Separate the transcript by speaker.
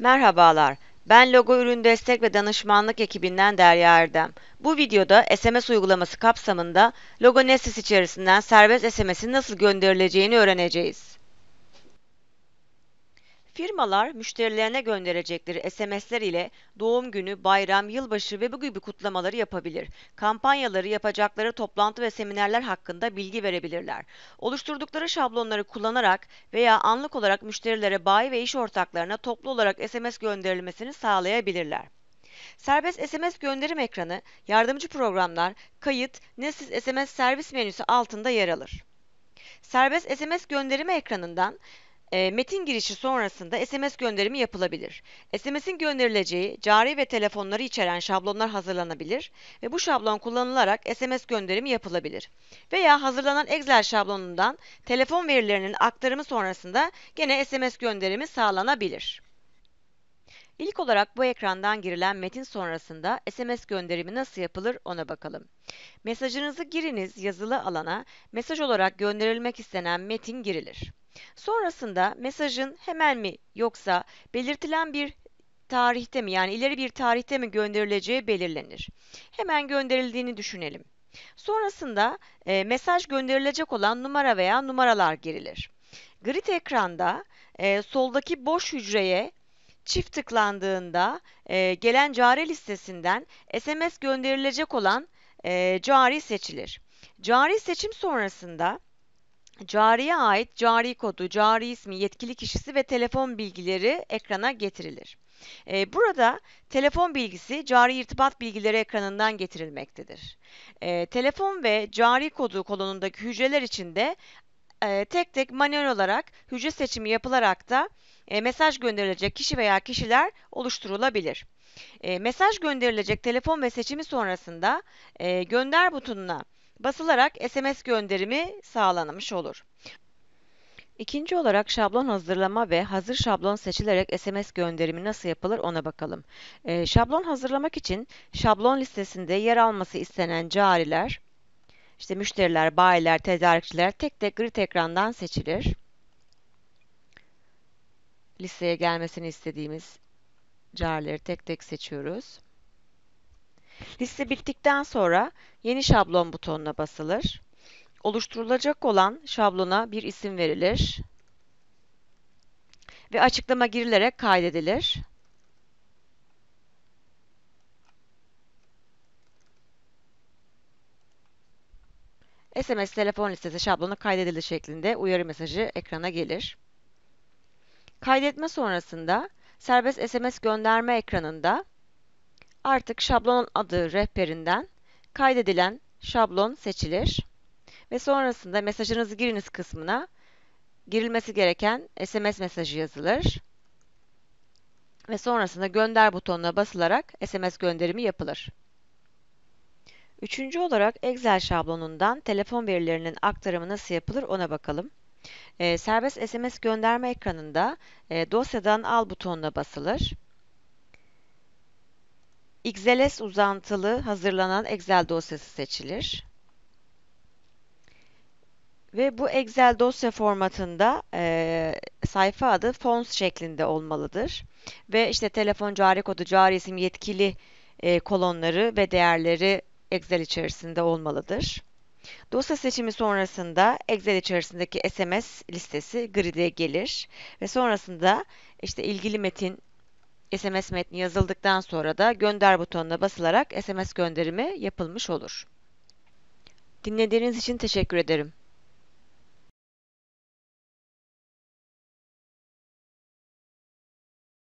Speaker 1: Merhabalar, ben Logo Ürün Destek ve Danışmanlık ekibinden Derya Erdem. Bu videoda SMS uygulaması kapsamında Logo Nestis içerisinden serbest SMS'in nasıl gönderileceğini öğreneceğiz. Firmalar müşterilerine gönderecekleri SMS'ler ile doğum günü, bayram, yılbaşı ve bu gibi kutlamaları yapabilir. Kampanyaları yapacakları toplantı ve seminerler hakkında bilgi verebilirler. Oluşturdukları şablonları kullanarak veya anlık olarak müşterilere bayi ve iş ortaklarına toplu olarak SMS gönderilmesini sağlayabilirler. Serbest SMS gönderim ekranı, yardımcı programlar, kayıt, nesiz SMS servis menüsü altında yer alır. Serbest SMS gönderimi ekranından ee, metin girişi sonrasında SMS gönderimi yapılabilir. SMS'in gönderileceği cari ve telefonları içeren şablonlar hazırlanabilir ve bu şablon kullanılarak SMS gönderimi yapılabilir. Veya hazırlanan Excel şablonundan telefon verilerinin aktarımı sonrasında gene SMS gönderimi sağlanabilir. İlk olarak bu ekrandan girilen metin sonrasında SMS gönderimi nasıl yapılır ona bakalım. Mesajınızı giriniz yazılı alana mesaj olarak gönderilmek istenen metin girilir. Sonrasında mesajın hemen mi yoksa belirtilen bir tarihte mi yani ileri bir tarihte mi gönderileceği belirlenir. Hemen gönderildiğini düşünelim. Sonrasında e, mesaj gönderilecek olan numara veya numaralar girilir. Grid ekranda e, soldaki boş hücreye çift tıklandığında e, gelen cari listesinden SMS gönderilecek olan e, cari seçilir. Cari seçim sonrasında cariye ait cari kodu, cari ismi, yetkili kişisi ve telefon bilgileri ekrana getirilir. Ee, burada telefon bilgisi cari irtibat bilgileri ekranından getirilmektedir. Ee, telefon ve cari kodu kolonundaki hücreler içinde e, tek tek manuel olarak hücre seçimi yapılarak da e, mesaj gönderilecek kişi veya kişiler oluşturulabilir. E, mesaj gönderilecek telefon ve seçimi sonrasında gönder butonuna basılarak SMS gönderimi sağlanmış olur. İkinci olarak şablon hazırlama ve hazır şablon seçilerek SMS gönderimi nasıl yapılır ona bakalım. E, şablon hazırlamak için şablon listesinde yer alması istenen cariler, işte müşteriler, bayiler, tedarikçiler tek tek grid ekrandan seçilir. Listeye gelmesini istediğimiz carileri tek tek seçiyoruz. Liste bittikten sonra yeni şablon butonuna basılır. Oluşturulacak olan şablona bir isim verilir ve açıklama girilerek kaydedilir. SMS telefon listesi şablonu kaydedildi şeklinde uyarı mesajı ekrana gelir. Kaydetme sonrasında serbest SMS gönderme ekranında Artık şablonun adı rehberinden kaydedilen şablon seçilir ve sonrasında mesajınızı giriniz kısmına girilmesi gereken SMS mesajı yazılır ve sonrasında gönder butonuna basılarak SMS gönderimi yapılır. Üçüncü olarak Excel şablonundan telefon verilerinin aktarımı nasıl yapılır ona bakalım. E, serbest SMS gönderme ekranında e, dosyadan al butonuna basılır. XLS uzantılı hazırlanan Excel dosyası seçilir. Ve bu Excel dosya formatında e, sayfa adı fonts şeklinde olmalıdır. Ve işte telefon cari kodu, cari isim, yetkili e, kolonları ve değerleri Excel içerisinde olmalıdır. Dosya seçimi sonrasında Excel içerisindeki SMS listesi grid'e gelir ve sonrasında işte ilgili metin SMS metni yazıldıktan sonra da gönder butonuna basılarak SMS gönderimi yapılmış olur. Dinlediğiniz için teşekkür ederim.